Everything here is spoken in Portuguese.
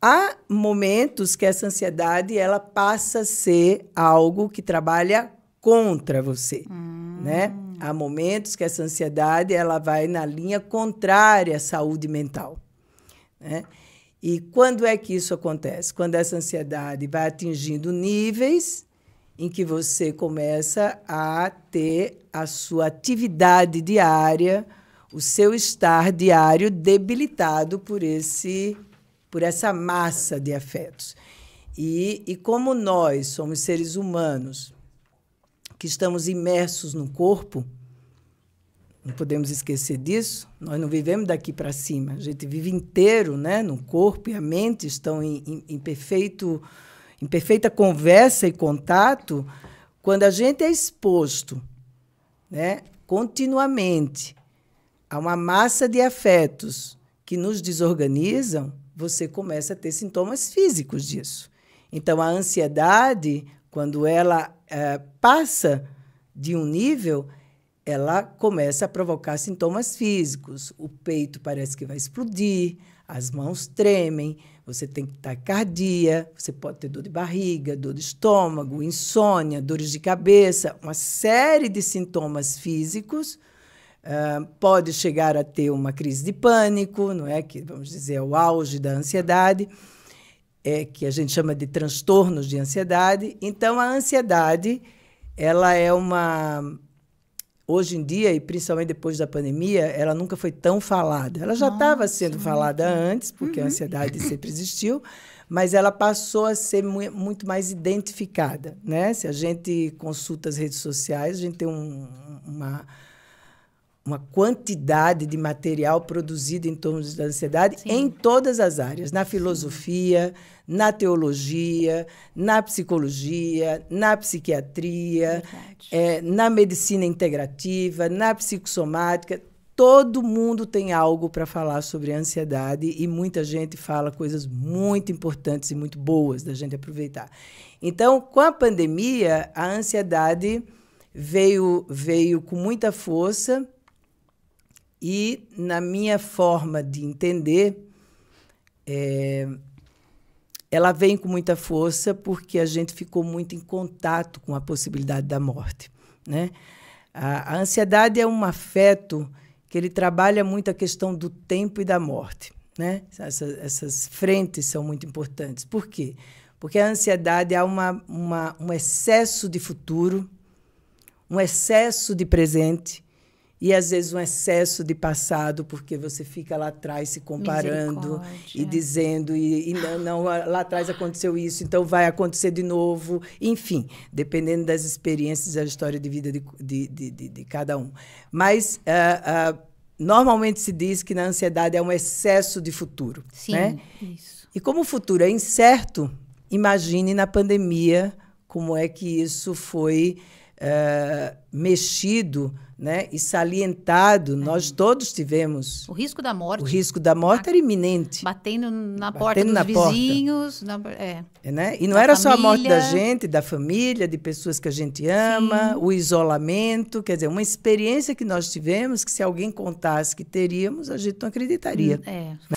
Há momentos que essa ansiedade ela passa a ser algo que trabalha contra você, hum. né? Há momentos que essa ansiedade ela vai na linha contrária à saúde mental, né? E quando é que isso acontece? Quando essa ansiedade vai atingindo níveis em que você começa a ter a sua atividade diária, o seu estar diário debilitado por esse por essa massa de afetos. E, e como nós somos seres humanos que estamos imersos no corpo, não podemos esquecer disso. Nós não vivemos daqui para cima. A gente vive inteiro, né? No corpo e a mente estão em, em, em, perfeito, em perfeita conversa e contato. Quando a gente é exposto, né? Continuamente a uma massa de afetos que nos desorganizam, você começa a ter sintomas físicos disso. Então, a ansiedade, quando ela é, passa de um nível, ela começa a provocar sintomas físicos. O peito parece que vai explodir, as mãos tremem, você tem taquicardia, você pode ter dor de barriga, dor de estômago, insônia, dores de cabeça, uma série de sintomas físicos pode chegar a ter uma crise de pânico, não é? Que vamos dizer é o auge da ansiedade, é que a gente chama de transtornos de ansiedade. Então a ansiedade, ela é uma hoje em dia e principalmente depois da pandemia, ela nunca foi tão falada. Ela já estava sendo falada antes, porque uhum. a ansiedade sempre existiu, mas ela passou a ser muito mais identificada, né? Se a gente consulta as redes sociais, a gente tem um, uma uma quantidade de material produzido em torno da ansiedade Sim. em todas as áreas, na filosofia, na teologia, na psicologia, na psiquiatria, é, na medicina integrativa, na psicossomática. Todo mundo tem algo para falar sobre a ansiedade e muita gente fala coisas muito importantes e muito boas da gente aproveitar. Então, com a pandemia, a ansiedade veio veio com muita força e, na minha forma de entender, é, ela vem com muita força porque a gente ficou muito em contato com a possibilidade da morte. Né? A, a ansiedade é um afeto que ele trabalha muito a questão do tempo e da morte. Né? Essas, essas frentes são muito importantes. Por quê? Porque a ansiedade há uma, uma, um excesso de futuro, um excesso de presente e às vezes um excesso de passado, porque você fica lá atrás se comparando e dizendo, e, e não, não, ah, lá atrás aconteceu isso, então vai acontecer de novo. Enfim, dependendo das experiências, da história de vida de, de, de, de cada um. Mas. Uh, uh, normalmente se diz que na ansiedade é um excesso de futuro, Sim, né? Isso. E como o futuro é incerto, imagine na pandemia como é que isso foi eh, mexido né, e salientado. É. Nós todos tivemos. O risco da morte. O risco da morte era iminente. Batendo na porta Batendo dos na vizinhos. Porta. Na... É. É, né? E não da era família. só a morte da gente, da família, de pessoas que a gente ama, Sim. o isolamento. Quer dizer, uma experiência que nós tivemos que se alguém contasse que teríamos, a gente não acreditaria. Hum, é.